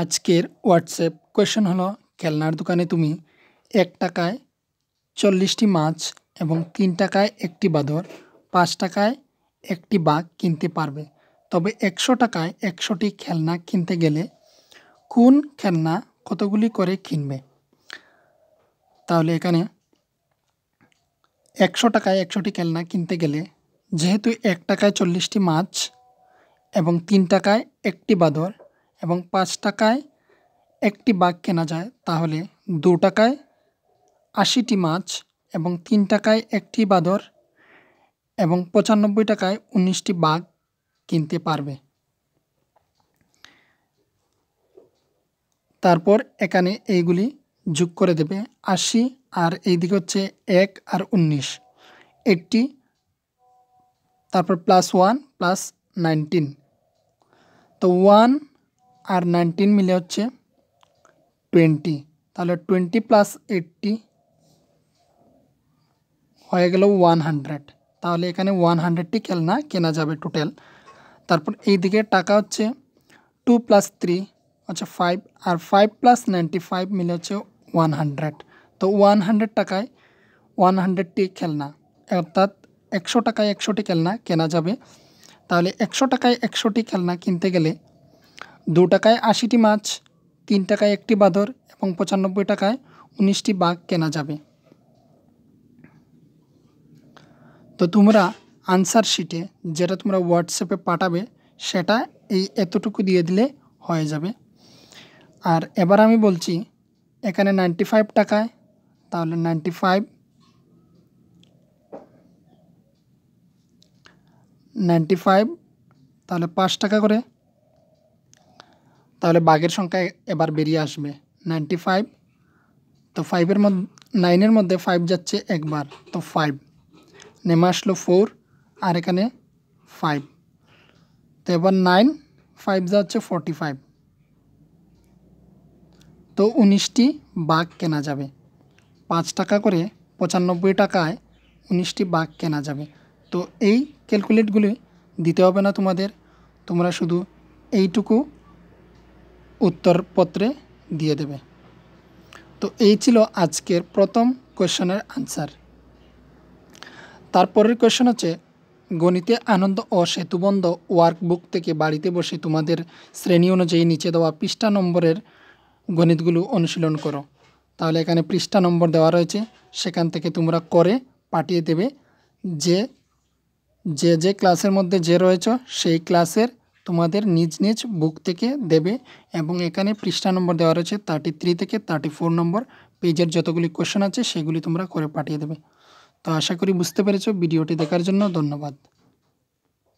আজকের WhatsApp question হলো খেলনার দোকানে তুমি এক টাকায় চল্লিশটি মাছ এবং তিন টাকায় একটি বাঁদর পাঁচ টাকায় একটি বাঘ কিনতে পারবে তবে একশো টাকায় একশোটি খেলনা কিনতে গেলে কোন খেলনা কতগুলি করে কিনবে তাহলে এখানে একশো টাকায় একশোটি খেলনা কিনতে গেলে যেহেতু এক টাকায় চল্লিশটি মাছ এবং তিন টাকায় একটি বাঁদর এবং পাঁচ টাকায় একটি বাঘ কেনা যায় তাহলে দু টাকায় আশিটি মাছ এবং তিন টাকায় একটি বাঁদর এবং পঁচানব্বই টাকায় উনিশটি বাঘ কিনতে পারবে তারপর এখানে এইগুলি যোগ করে দেবে আশি আর এই দিকে হচ্ছে এক আর উনিশ এইটটি তারপর প্লাস ওয়ান প্লাস নাইনটিন তো ওয়ান আর নাইনটিন মিলে হচ্ছে টোয়েন্টি তাহলে টোয়েন্টি প্লাস এইটটি হয়ে গেল ওয়ান হান্ড্রেড তাহলে এখানে ওয়ান হান্ড্রেডটি খেলনা কেনা যাবে টোটাল তারপর এই দিকে টাকা হচ্ছে টু প্লাস থ্রি হচ্ছে ফাইভ আর ফাইভ প্লাস নাইনটি ফাইভ মিলে হচ্ছে ওয়ান হান্ড্রেড তো ওয়ান হান্ড্রেড টাকায় ওয়ান হান্ড্রেডটি খেলনা অর্থাৎ একশো টাকায় একশোটি খেলনা কেনা যাবে তাহলে একশো টাকায় একশোটি খেলনা কিনতে গেলে দু টাকায় আশিটি মাছ তিন টাকায় একটি বাঁদর এবং পঁচানব্বই টাকায় উনিশটি বাঘ কেনা যাবে তো তোমরা আনসার শিটে যেটা তোমরা হোয়াটসঅ্যাপে পাঠাবে সেটা এই এতটুকু দিয়ে দিলে হয়ে যাবে আর এবার আমি বলছি এখানে নাইনটি ফাইভ টাকায় তাহলে নাইনটি ফাইভ নাইনটি ফাইভ তাহলে পাঁচ টাকা করে তাহলে বাঘের সংখ্যা এবার বেরিয়ে আসবে নাইনটি ফাইভ তো ফাইভের মধ্যে নাইনের মধ্যে ফাইভ যাচ্ছে একবার তো ফাইভ নেমে আসলো ফোর আর এখানে ফাইভ তো এবার নাইন ফাইভ যাচ্ছে ফর্টি ফাইভ তো উনিশটি বাঘ কেনা যাবে পাঁচ টাকা করে পঁচানব্বই টাকায় উনিশটি বাঘ কেনা যাবে তো এই ক্যালকুলেটগুলি দিতে হবে না তোমাদের তোমরা শুধু এইটুকু উত্তরপত্রে দিয়ে দেবে তো এই ছিল আজকের প্রথম কোয়েশনের আনসার তারপরের কোয়েশন হচ্ছে গণিতে আনন্দ ও সেতুবন্ধ ওয়ার্কবুক থেকে বাড়িতে বসে তোমাদের শ্রেণী অনুযায়ী নিচে দেওয়া পৃষ্ঠা নম্বরের গণিতগুলো অনুশীলন করো তাহলে এখানে পৃষ্ঠা নম্বর দেওয়া রয়েছে সেখান থেকে তোমরা করে পাঠিয়ে দেবে যে যে যে ক্লাসের মধ্যে যে রয়েছ সেই ক্লাসের তোমাদের নিজ নিজ বুক থেকে দেবে এবং এখানে পৃষ্ঠা নম্বর দেওয়া রয়েছে থার্টি থ্রি থেকে থার্টি ফোর নম্বর পেজের যতগুলি কোশ্চেন আছে সেগুলি তোমরা করে পাঠিয়ে দেবে তো আশা করি বুঝতে পেরেছো ভিডিওটি দেখার জন্য ধন্যবাদ